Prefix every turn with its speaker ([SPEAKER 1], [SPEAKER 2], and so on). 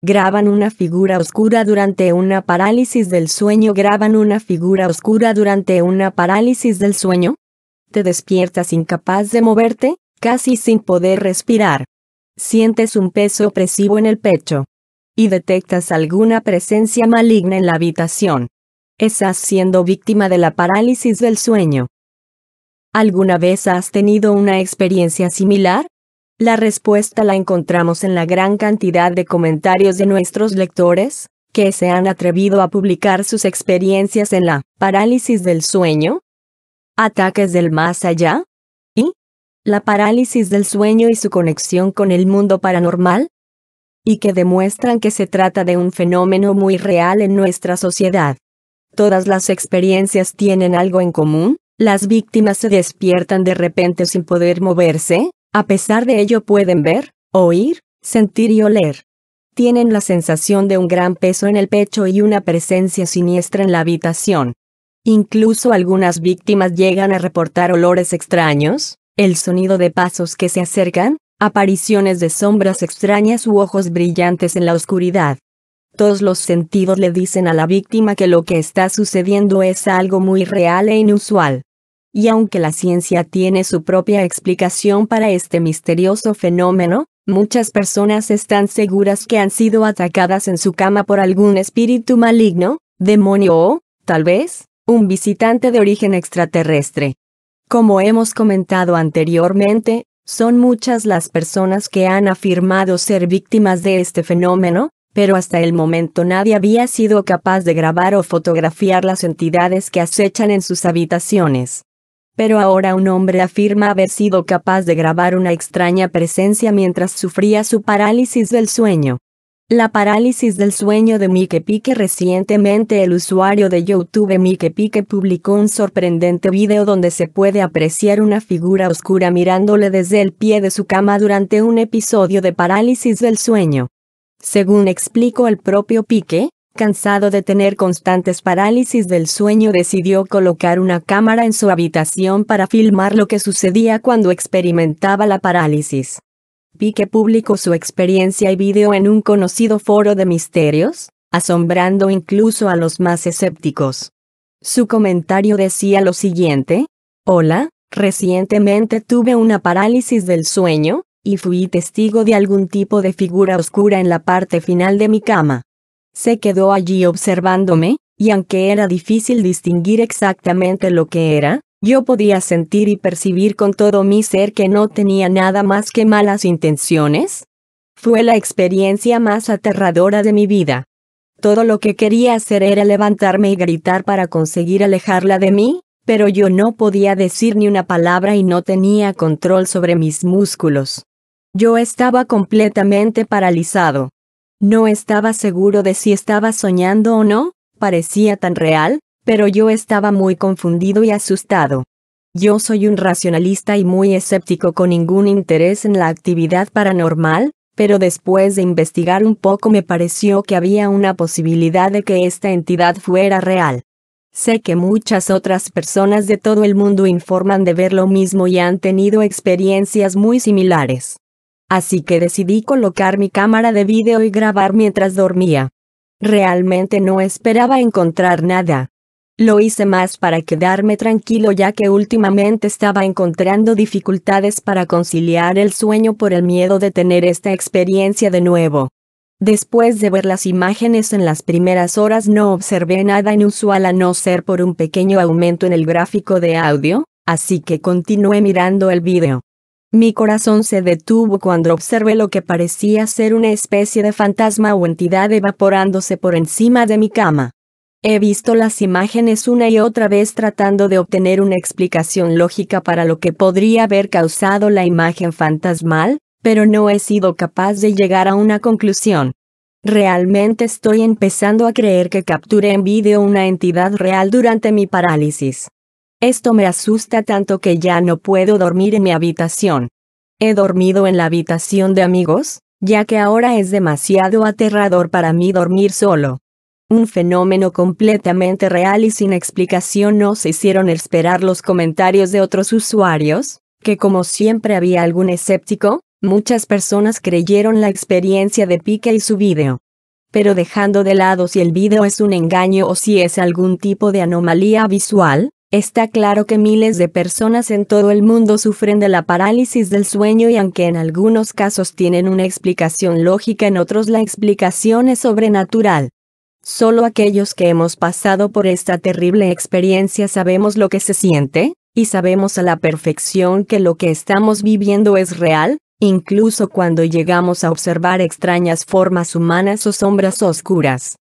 [SPEAKER 1] graban una figura oscura durante una parálisis del sueño, graban una figura oscura durante una parálisis del sueño. Te despiertas incapaz de moverte, casi sin poder respirar. Sientes un peso opresivo en el pecho. Y detectas alguna presencia maligna en la habitación. Estás siendo víctima de la parálisis del sueño. ¿Alguna vez has tenido una experiencia similar? La respuesta la encontramos en la gran cantidad de comentarios de nuestros lectores, que se han atrevido a publicar sus experiencias en la parálisis del sueño, ataques del más allá, y la parálisis del sueño y su conexión con el mundo paranormal, y que demuestran que se trata de un fenómeno muy real en nuestra sociedad. Todas las experiencias tienen algo en común, las víctimas se despiertan de repente sin poder moverse, a pesar de ello pueden ver, oír, sentir y oler. Tienen la sensación de un gran peso en el pecho y una presencia siniestra en la habitación. Incluso algunas víctimas llegan a reportar olores extraños, el sonido de pasos que se acercan, apariciones de sombras extrañas u ojos brillantes en la oscuridad. Todos los sentidos le dicen a la víctima que lo que está sucediendo es algo muy real e inusual. Y aunque la ciencia tiene su propia explicación para este misterioso fenómeno, muchas personas están seguras que han sido atacadas en su cama por algún espíritu maligno, demonio o, tal vez, un visitante de origen extraterrestre. Como hemos comentado anteriormente, son muchas las personas que han afirmado ser víctimas de este fenómeno, pero hasta el momento nadie había sido capaz de grabar o fotografiar las entidades que acechan en sus habitaciones pero ahora un hombre afirma haber sido capaz de grabar una extraña presencia mientras sufría su parálisis del sueño. La parálisis del sueño de Mike Pique Recientemente el usuario de YouTube Mike Pique publicó un sorprendente video donde se puede apreciar una figura oscura mirándole desde el pie de su cama durante un episodio de parálisis del sueño. Según explicó el propio Pique, cansado de tener constantes parálisis del sueño decidió colocar una cámara en su habitación para filmar lo que sucedía cuando experimentaba la parálisis. Pique publicó su experiencia y video en un conocido foro de misterios, asombrando incluso a los más escépticos. Su comentario decía lo siguiente, Hola, recientemente tuve una parálisis del sueño, y fui testigo de algún tipo de figura oscura en la parte final de mi cama. Se quedó allí observándome, y aunque era difícil distinguir exactamente lo que era, yo podía sentir y percibir con todo mi ser que no tenía nada más que malas intenciones. Fue la experiencia más aterradora de mi vida. Todo lo que quería hacer era levantarme y gritar para conseguir alejarla de mí, pero yo no podía decir ni una palabra y no tenía control sobre mis músculos. Yo estaba completamente paralizado. No estaba seguro de si estaba soñando o no, parecía tan real, pero yo estaba muy confundido y asustado. Yo soy un racionalista y muy escéptico con ningún interés en la actividad paranormal, pero después de investigar un poco me pareció que había una posibilidad de que esta entidad fuera real. Sé que muchas otras personas de todo el mundo informan de ver lo mismo y han tenido experiencias muy similares así que decidí colocar mi cámara de vídeo y grabar mientras dormía. Realmente no esperaba encontrar nada. Lo hice más para quedarme tranquilo ya que últimamente estaba encontrando dificultades para conciliar el sueño por el miedo de tener esta experiencia de nuevo. Después de ver las imágenes en las primeras horas no observé nada inusual a no ser por un pequeño aumento en el gráfico de audio, así que continué mirando el vídeo. Mi corazón se detuvo cuando observé lo que parecía ser una especie de fantasma o entidad evaporándose por encima de mi cama. He visto las imágenes una y otra vez tratando de obtener una explicación lógica para lo que podría haber causado la imagen fantasmal, pero no he sido capaz de llegar a una conclusión. Realmente estoy empezando a creer que capturé en vídeo una entidad real durante mi parálisis. Esto me asusta tanto que ya no puedo dormir en mi habitación. He dormido en la habitación de amigos, ya que ahora es demasiado aterrador para mí dormir solo. Un fenómeno completamente real y sin explicación no se hicieron esperar los comentarios de otros usuarios, que como siempre había algún escéptico, muchas personas creyeron la experiencia de Pique y su video. Pero dejando de lado si el video es un engaño o si es algún tipo de anomalía visual, Está claro que miles de personas en todo el mundo sufren de la parálisis del sueño y aunque en algunos casos tienen una explicación lógica, en otros la explicación es sobrenatural. Solo aquellos que hemos pasado por esta terrible experiencia sabemos lo que se siente, y sabemos a la perfección que lo que estamos viviendo es real, incluso cuando llegamos a observar extrañas formas humanas o sombras oscuras.